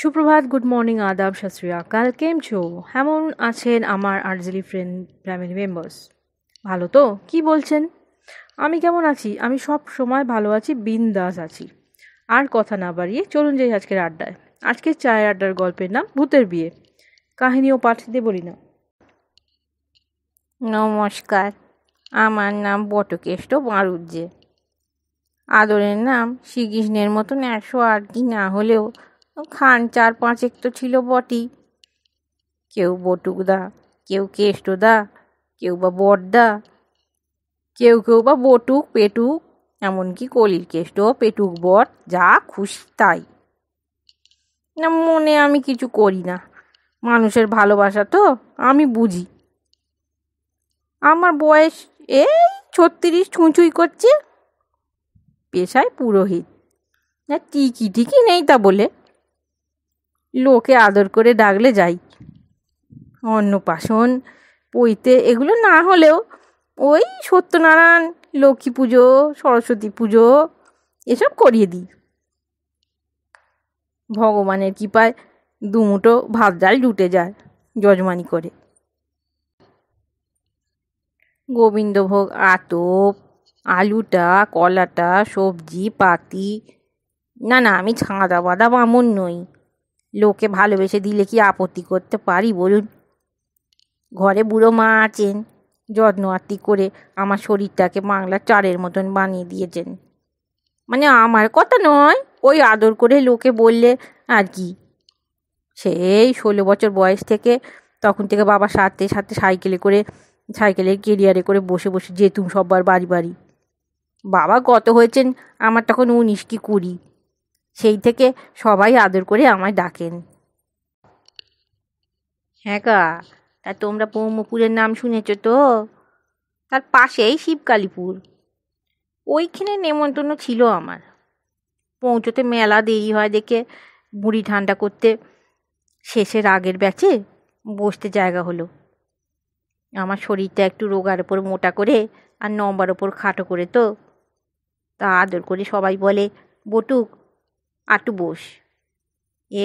সুপ্রভাত good morning আদাব কাল কেম ছো এমন আছেন আমার আর্জেলি ফ্রেন্ড ফ্যামিলি মেম্বার্স ভালো তো কি বলছেন আমি কেমন আছি আমি সব সময় ভালো আছি বিন্দাস আছি আর কথা না বাড়িয়ে চলুন যাই আজকের আড্ডায় আজকের চায় আড্ডার গল্পের নাম ভূতের বিয়ে কাহিনী ও পাঠিয়ে বলি না নমস্কার আমার নাম বটকেষ্ট বারুজ্জে আদরের নাম শ্রীকৃষ্ণের মতন একশো আটটি না হলেও খান চার পাঁচেক তো ছিল বটি কেউ বটুকদা কেউ কেষ্টদা কেউ বা বড়দা কেউ কেউ বা বটুক পেটুক এমনকি কলিল কেষ্ট পেটুক বট যা খুশি তাই না মনে আমি কিছু করি না মানুষের ভালোবাসা তো আমি বুঝি আমার বয়স এই ছত্রিশ ছুঁচুই করছে পেশায় পুরোহিত না টিকি টিকি নেই তা বলে লোকে আদর করে ডাকলে যাই অন্নপ্রাশন পৈতে এগুলো না হলেও ওই সত্যনারায়ণ লক্ষ্মী পুজো সরস্বতী পুজো এসব করিয়ে দিই ভগবানের কৃপায় দুমুটো ভাত ডাল জুটে যায় যজমানি করে গোবিন্দভোগ আতপ আলুটা কলাটা সবজি পাতি না না আমি ছাঁদা বাদা বামন নই লোকে ভালোবেসে দিলে কি আপত্তি করতে পারি বলুন ঘরে বুড়ো মা আছেন যত্ন আত্মি করে আমার শরীরটাকে বাংলার চারের মতন বানিয়ে দিয়েছেন মানে আমার কথা নয় ওই আদর করে লোকে বললে আর কি সেই ষোলো বছর বয়স থেকে তখন থেকে বাবা সাথে সাথে সাইকেলে করে সাইকেলের কেরিয়ারে করে বসে বসে যেতুম সবার বাড়ি বাড়ি বাবা গত হয়েছেন আমার তখন উনিশ কি কুড়ি সেই থেকে সবাই আদর করে আমায় ডাকেন হ্যাঁ গা তা তোমরা ব্রহ্মপুরের নাম শুনেছ তো তার পাশেই শিবকালীপুর ওইখানে নেমন্তন্ন ছিল আমার পৌঁছতে মেলা দেরি হয় দেখে বুড়ি ঠান্ডা করতে শেষের আগের ব্যাচে বসতে জায়গা হলো আমার শরীরটা একটু রোগার ওপর মোটা করে আর নম্বর ওপর খাটো করে তো তা আদর করে সবাই বলে বটুক আটু বোস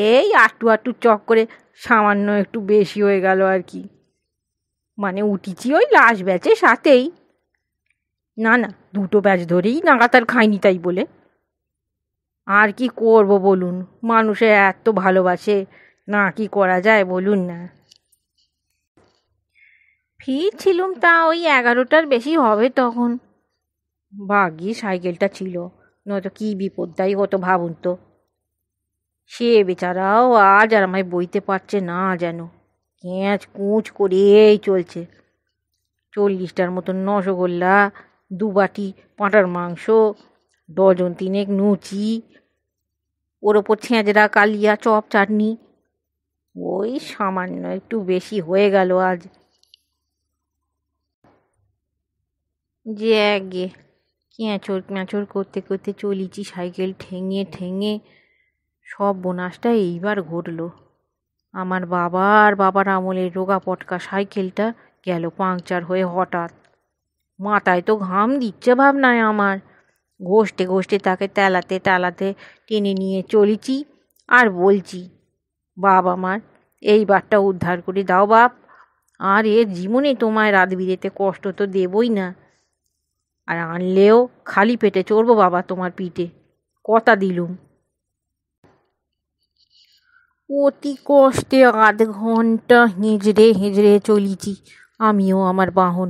এই আটু আটু করে সামান্য একটু বেশি হয়ে গেল আর কি মানে উঠেছি ওই লাশ ব্যাচে সাথেই না না দুটো ব্যাচ ধরেই নাগাতার খাইনি তাই বলে আর কি করব বলুন মানুষে এত ভালোবাসে না কি করা যায় বলুন না ফিরছিলুম তা ওই এগারোটার বেশি হবে তখন বাগি সাইকেলটা ছিল নয়তো কী বিপদটাই হতো ভাবুন তো সে বেচারাও আজ আর আমায় বইতে পারছে না যেন ক্যাঁচ কুঁচ করেই চলছে চল্লিশটার মতন রসগোল্লা দুবাটি পাঁটার মাংস ডজন তিনেক নুচি ওর ওপর ছেঁচড়া কালিয়া চপ চাটনি ওই সামান্য একটু বেশি হয়ে গেল আজ যে একগে ক্যাঁচড় ক্যাঁচড় করতে করতে চলিছি সাইকেল ঠেঙে ঠেঙে সব বোনাসটা এইবার ঘটল আমার বাবার বাবার আমলের রোগা পটকা সাইকেলটা গেল পাংচার হয়ে হঠাৎ মাথায় তো ঘাম দিচ্ছে ভাবনায় আমার ঘষতে ঘষতে তাকে তেলাতে টালাতে টেনে নিয়ে চলেছি আর বলছি বাপ আমার এইবারটা উদ্ধার করে দাও বাপ আর এ জীবনে তোমায় রাত বিরেতে কষ্ট তো দেবই না আর আনলেও খালি পেটে চড়বো বাবা তোমার পিঠে কথা দিলুম অতি কষ্টে আধ ঘন্টা হিঁচড়ে হিঁচড়ে চলিছি আমিও আমার বাহন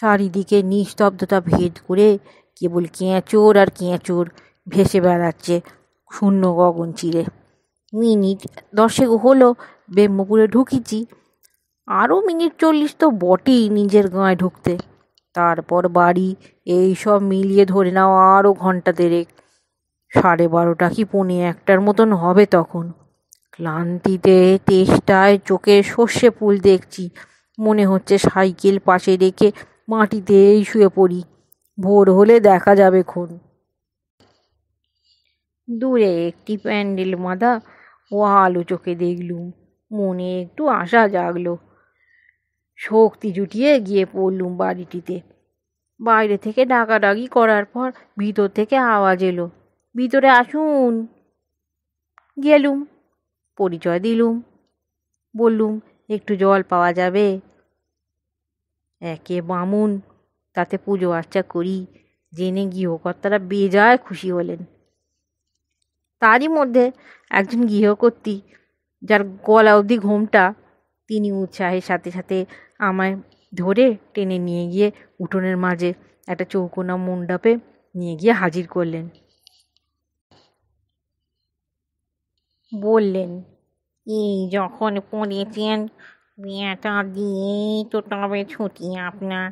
চারিদিকে নিস্তব্ধতা ভেদ করে কেবল কেঁচোর আর কেঁচোর ভেসে বেড়াচ্ছে শূন্য গগন চিরে মিনিট দশেক হলো ব্রহ্মপুরে ঢুকেছি আরও মিনিট চল্লিশ তো বটেই নিজের গায়ে ঢুকতে তারপর বাড়ি এই সব মিলিয়ে ধরে নাও আরও ঘন্টা দেড়েক সাড়ে বারোটা কি পৌনে একটার মতন হবে তখন ক্লান্তিতে তেষ্টায় চোখে সর্ষে ফুল দেখছি মনে হচ্ছে সাইকেল পাশে রেখে মাটিতেই শুয়ে পড়ি ভোর হলে দেখা যাবে খুন দূরে একটি প্যান্ডেল মাথা ও আলো চোখে দেখলুম মনে একটু আশা জাগলো শক্তি জুটিয়ে গিয়ে পড়লুম বাড়িটিতে বাইরে থেকে ডাকাডাকি করার পর ভিতর থেকে আওয়াজ এলো ভিতরে আসুন গেলুম পরিচয় দিলুম বললুম একটু জল পাওয়া যাবে একে বামুন তাতে পুজো আর্চা করি জেনে গৃহকর্তারা বেজায় খুশি হলেন তারই মধ্যে একজন গৃহকর্ত্রী যার গলা অবধি ঘোমটা তিনি উৎসাহের সাথে সাথে আমায় ধরে টেনে নিয়ে গিয়ে উঠোনের মাঝে একটা চৌকোনা মণ্ডপে নিয়ে গিয়ে হাজির করলেন বললেন এই যখন পড়েছেন মেয়েটা দিয়েই তো তবে ছুটি আপনার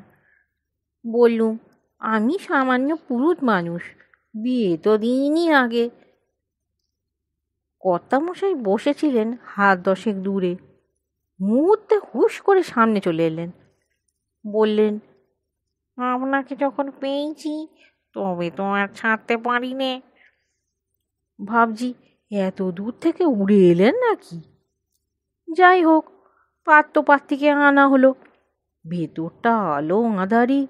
বললুম আমি সামান্য পুরুষ মানুষ বিয়ে তো দিইনি আগে কর্তামশাই বসেছিলেন হাত দশেক দূরে মুহূর্তে হুশ করে সামনে চলে এলেন বললেন আপনাকে যখন পেয়েছি তবে তো আর ছাড়তে পারি নে ভাবছি এত দূর থেকে উড়ে এলেন নাকি যাই হোক পাত্র পাত্রীকে আনা হলো ভেতরটা আলো আঁধারি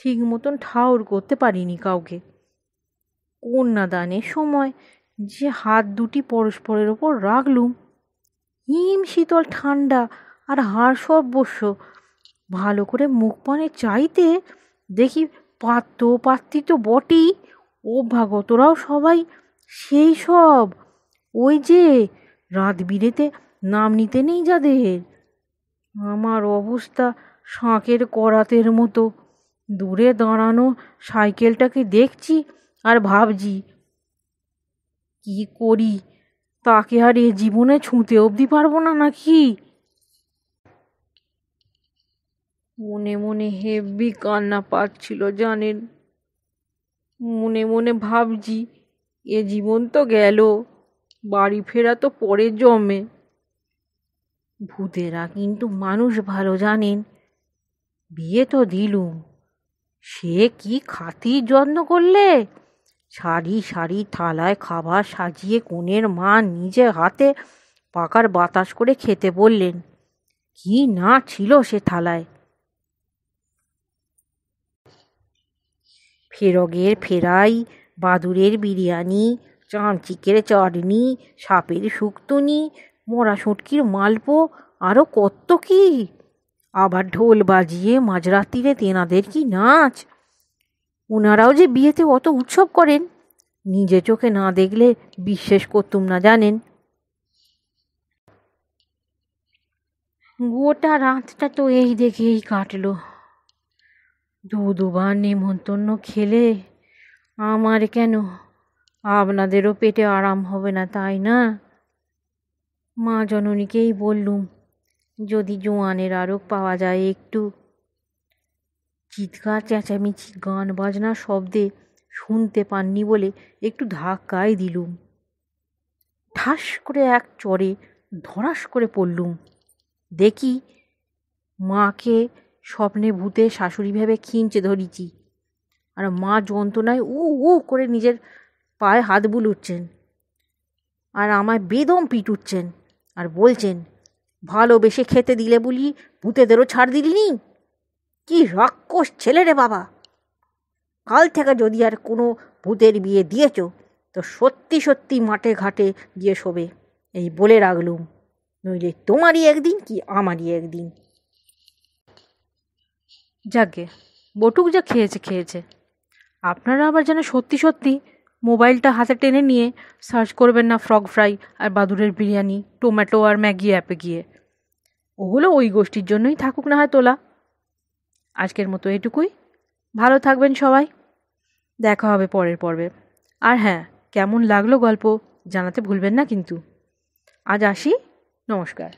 ঠিক মতন ঠাউর করতে পারিনি কাউকে কন্যাদানের সময় যে হাত দুটি পরস্পরের ওপর রাখলুম হিম শীতল ঠান্ডা আর হাড় সব বস্য ভালো করে মুখ পানে চাইতে দেখি পাত্র পাত্রী তো বটেই ও ভাগতরাও সবাই সেই সব ওই যে রাত বিরেতে নাম নিতে নেই যাদের আমার অবস্থা শাঁকের করাতের মতো দূরে দাঁড়ানো সাইকেলটাকে দেখছি আর ভাবছি কি করি তাকে আর এ জীবনে ছুঁতে অবধি পারবো না নাকি মনে মনে হেব্বি কান্না পাচ্ছিল জানেন মনে মনে ভাবছি এ জীবন তো গেল বাড়ি ফেরা তো পরে জমে ভূতেরা কিন্তু মানুষ ভালো জানেন বিয়ে তো দিলুম সে কি খাতির যত্ন করলে সারি সারি থালায় খাবার সাজিয়ে কোনের মা নিজে হাতে পাকার বাতাস করে খেতে বললেন কি না ছিল সে থালায় ফেরগের ফেরাই বাদুরের বিরিয়ানি চামচিকের চাটনি সাপের শুক্তনি মরা শুটকির মালপো আরও কত কি আবার ঢোল বাজিয়ে মাঝরাত্রিরে তেনাদের কি নাচ ওনারাও যে বিয়েতে অত উৎসব করেন নিজে চোখে না দেখলে বিশ্বাস করতুম না জানেন গোটা রাতটা তো এই দেখেই কাটলো দু দুবার নেমন্তন্ন খেলে আমার কেন আপনাদেরও পেটে আরাম হবে না তাই না মা জননীকেই বললুম যদি জোয়ানের আরোগ পাওয়া যায় একটু চিৎকার চেঁচামেচি গান বাজনা শব্দে শুনতে পাননি বলে একটু ধাক্কায় দিলুম ঠাস করে এক চরে ধরাস করে পড়লুম দেখি মাকে স্বপ্নে ভূতে শাশুড়ি ভেবে খিঞ্চে ধরিছি আর মা যন্ত্রণায় উ উ করে নিজের পায়ে হাত বুলুচ্ছেন আর আমায় বেদম পিটুচ্ছেন আর বলছেন ভালোবেসে খেতে দিলে বলি ভূতেদেরও ছাড় দিলিনি কি রাক্ষস ছেলে রে বাবা কাল থেকে যদি আর কোনো ভূতের বিয়ে দিয়েছ তো সত্যি সত্যি মাঠে ঘাটে গিয়ে শোবে এই বলে রাখলুম নইলে তোমারই একদিন কি আমারই একদিন যাকে বটুক যা খেয়েছে খেয়েছে আপনারা আবার যেন সত্যি সত্যি মোবাইলটা হাতে টেনে নিয়ে সার্চ করবেন না ফ্রগ ফ্রাই আর বাদুরের বিরিয়ানি টোম্যাটো আর ম্যাগি অ্যাপে গিয়ে ওগুলো ওই গোষ্ঠীর জন্যই থাকুক না হয় তোলা আজকের মতো এটুকুই ভালো থাকবেন সবাই দেখা হবে পরের পর্বে আর হ্যাঁ কেমন লাগলো গল্প জানাতে ভুলবেন না কিন্তু আজ আসি নমস্কার